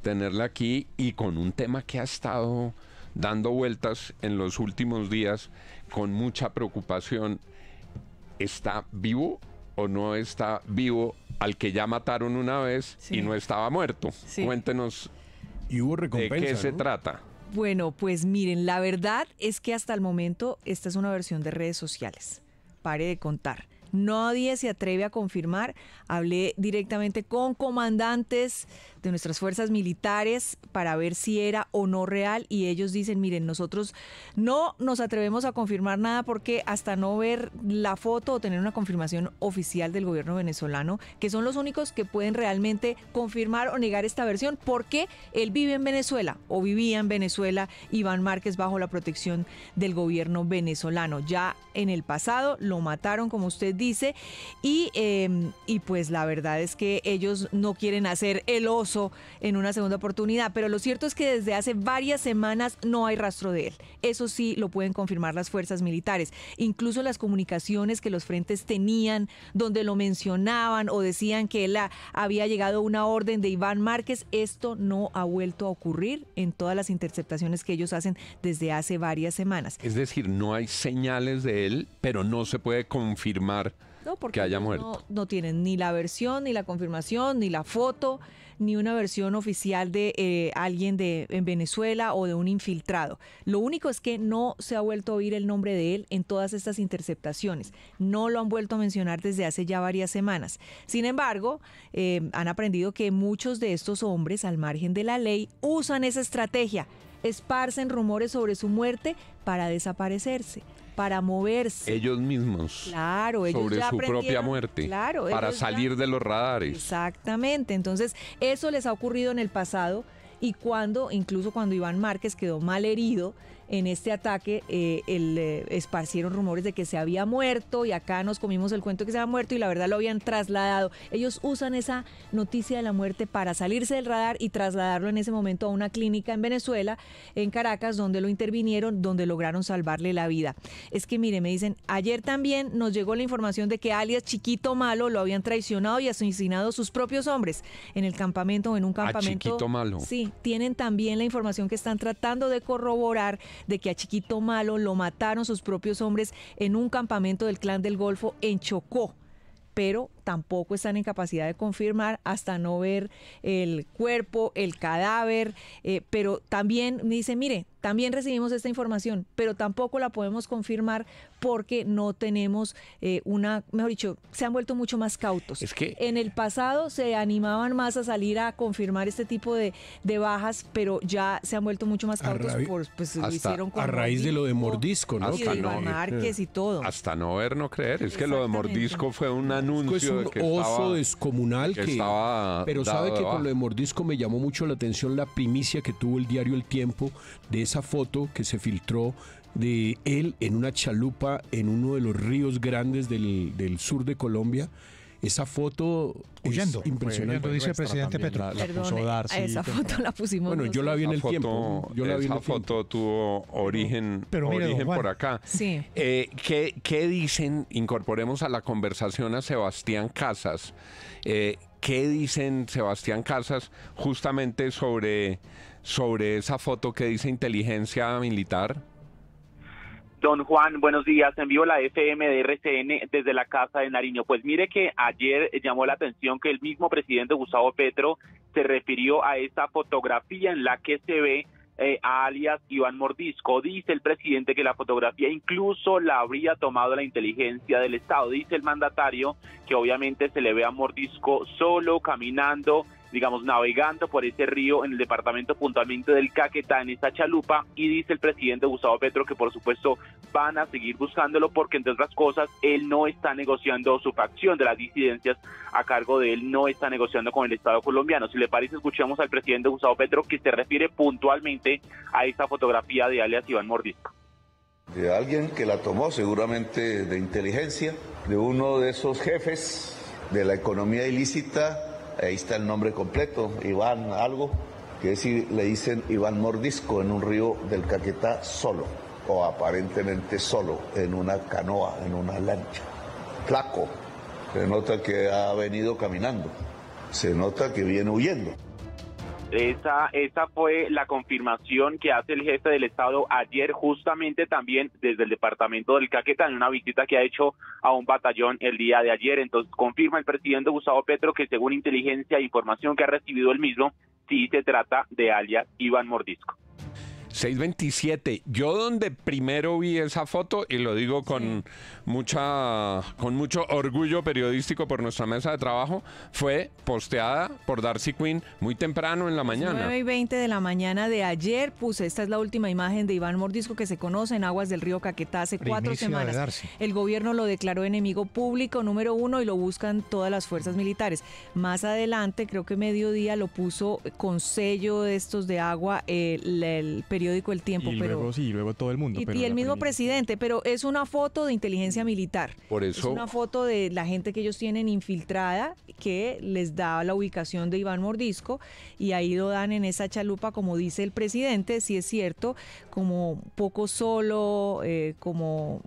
tenerla aquí y con un tema que ha estado dando vueltas en los últimos días con mucha preocupación. ¿Está vivo o no está vivo al que ya mataron una vez y no estaba muerto? Cuéntenos y de qué se trata. Bueno, pues miren, la verdad es que hasta el momento esta es una versión de redes sociales. Pare de contar. Nadie se atreve a confirmar. Hablé directamente con comandantes de nuestras fuerzas militares para ver si era o no real y ellos dicen, miren, nosotros no nos atrevemos a confirmar nada porque hasta no ver la foto o tener una confirmación oficial del gobierno venezolano, que son los únicos que pueden realmente confirmar o negar esta versión, porque él vive en Venezuela o vivía en Venezuela Iván Márquez bajo la protección del gobierno venezolano. Ya en el pasado lo mataron, como usted dice, y, em, y pues la verdad es que ellos no quieren hacer el oso en una segunda oportunidad, pero lo cierto es que desde hace varias semanas no hay rastro de él. Eso sí lo pueden confirmar las fuerzas militares. Incluso las comunicaciones que los frentes tenían, donde lo mencionaban o decían que él había llegado una orden de Iván Márquez, esto no ha vuelto a ocurrir en todas las interceptaciones que ellos hacen desde hace varias semanas. Es decir, no hay señales de él, pero no se puede confirmar porque No, tienen ni la versión, ni la confirmación, ni la foto, ni una versión oficial de eh, alguien de, en Venezuela o de un infiltrado. Lo único es que no se ha vuelto a oír el nombre de él en todas estas interceptaciones. No lo han vuelto a mencionar desde hace ya varias semanas. Sin embargo, eh, han aprendido que muchos de estos hombres, al margen de la ley, usan esa estrategia esparcen rumores sobre su muerte para desaparecerse para moverse. Ellos mismos. Claro, Sobre su propia muerte. Claro. Para salir de los radares. Exactamente. Entonces, eso les ha ocurrido en el pasado y cuando, incluso cuando Iván Márquez quedó mal herido, en este ataque eh, el, eh, esparcieron rumores de que se había muerto y acá nos comimos el cuento que se había muerto y la verdad lo habían trasladado. Ellos usan esa noticia de la muerte para salirse del radar y trasladarlo en ese momento a una clínica en Venezuela, en Caracas, donde lo intervinieron, donde lograron salvarle la vida. Es que mire, me dicen, ayer también nos llegó la información de que alias Chiquito Malo lo habían traicionado y asesinado sus propios hombres en el campamento o en un campamento. Chiquito Malo. Sí, tienen también la información que están tratando de corroborar de que a Chiquito Malo lo mataron sus propios hombres en un campamento del Clan del Golfo en Chocó, pero tampoco están en capacidad de confirmar hasta no ver el cuerpo, el cadáver, eh, pero también me dice, mire, también recibimos esta información, pero tampoco la podemos confirmar porque no tenemos eh, una, mejor dicho, se han vuelto mucho más cautos. Es que en el pasado se animaban más a salir a confirmar este tipo de, bajas, pero ya se han vuelto mucho más cautos por, pues lo hicieron con a raíz de lo de mordisco, ¿no? de y todo. Hasta no ver, no creer. Es que lo de mordisco fue un anuncio un oso descomunal que, pero sabe que con lo de mordisco me llamó mucho la atención la primicia que tuvo el diario El Tiempo de esa foto que se filtró de él en una chalupa en uno de los ríos grandes del, del sur de Colombia esa foto huyendo, impresionante. dice el presidente Petro. La, Perdón, esa foto la pusimos. Bueno, yo la vi en el tiempo. la esa foto tuvo origen, por acá. Sí. Eh, ¿qué, dicen? Incorporemos a la conversación a Sebastián Casas. Eh, ¿Qué dicen Sebastián Casas justamente sobre, sobre esa foto que dice inteligencia militar? Don Juan, buenos días. En vivo la FM de RCN desde la Casa de Nariño. Pues mire que ayer llamó la atención que el mismo presidente Gustavo Petro se refirió a esta fotografía en la que se ve eh, a alias Iván Mordisco. Dice el presidente que la fotografía incluso la habría tomado la inteligencia del Estado. Dice el mandatario que obviamente se le ve a Mordisco solo caminando digamos, navegando por ese río en el departamento puntualmente del Caquetá, en esta chalupa, y dice el presidente Gustavo Petro que por supuesto van a seguir buscándolo porque entre otras cosas él no está negociando su facción de las disidencias a cargo de él, no está negociando con el Estado colombiano. Si le parece, escuchemos al presidente Gustavo Petro que se refiere puntualmente a esta fotografía de alias Iván Mordisco de alguien que la tomó seguramente de inteligencia, de uno de esos jefes de la economía ilícita Ahí está el nombre completo, Iván algo, que es, le dicen Iván Mordisco en un río del Caquetá solo, o aparentemente solo, en una canoa, en una lancha. Flaco, se nota que ha venido caminando, se nota que viene huyendo. Esa, fue la confirmación que hace el jefe del Estado ayer, justamente también desde el departamento del Caquetá, en una visita que ha hecho a un batallón el día de ayer. Entonces, confirma el presidente Gustavo Petro que, según inteligencia e información que ha recibido el mismo, sí se trata de alias Iván Mordisco. 627. Yo donde primero vi esa foto, y lo digo con mucha con mucho orgullo periodístico por nuestra mesa de trabajo, fue posteada por Darcy Quinn muy temprano en la mañana. 9 y 20 de la mañana de ayer puse, esta es la última imagen de Iván Mordisco que se conoce en aguas del río Caquetá hace cuatro semanas. El gobierno lo declaró enemigo público número uno y lo buscan todas las fuerzas militares. Más adelante, creo que mediodía, lo puso con sello de estos de agua el periodista periódico El Tiempo. pero, luego sí, luego todo el mundo. Y, el mismo presidente, pero es una foto de inteligencia militar. Por eso. Es una foto de la gente que ellos tienen infiltrada que les da la ubicación de Iván Mordisco y ahí lo dan en esa chalupa, como dice el presidente, si es cierto, como poco solo, eh, como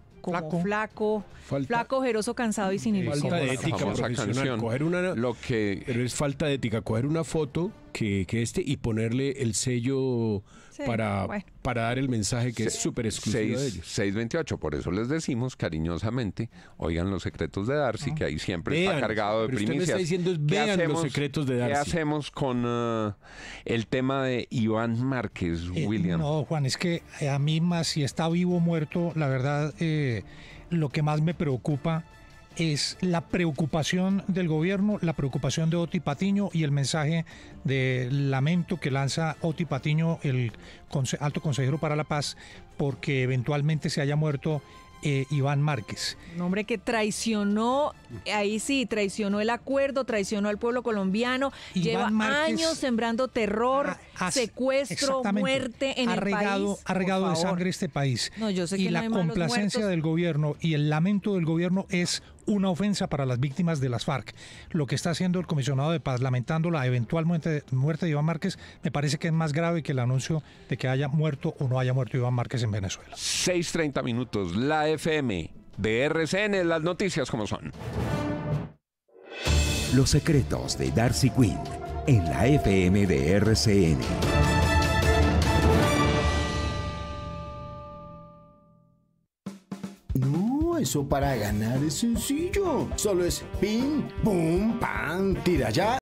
flaco, flaco, ojeroso, cansado y sin ilusión. Falta de ética lo que, es falta de ética. Coger una foto que, este y ponerle el sello para, para dar el mensaje que es súper exclusivo de ellos. 628, por eso les decimos cariñosamente, oigan los secretos de Darcy, que ahí siempre está cargado de primicias. Usted está diciendo es vean los secretos de Darcy. ¿Qué hacemos con ah, el tema de Iván Márquez, eh, William? No, Juan, es que eh, a mí más si está vivo o muerto, la verdad, eh, lo que más me preocupa es la preocupación del gobierno, la preocupación de Oti Patiño y el mensaje de lamento que lanza Oti Patiño, el alto consejero para la paz, porque eventualmente se haya muerto eh, Iván Márquez. Un hombre que traicionó, ahí sí, traicionó el acuerdo, traicionó al pueblo colombiano, lleva años sembrando terror, secuestro, muerte en el país. Ha regado de sangre este país. y la complacencia del gobierno y el lamento del gobierno es una ofensa para las víctimas de las FARC. Lo que está haciendo el comisionado de paz, lamentando la eventual muerte, de Iván Márquez, me parece que es más grave que el anuncio de que haya muerto o no haya muerto Iván Márquez en Venezuela. 6.30 minutos, la FM de RCN, las noticias como son. Los secretos de Darcy Quinn en la FM de RCN. para ganar es sencillo. Solo es pim, pum, pam, tira ya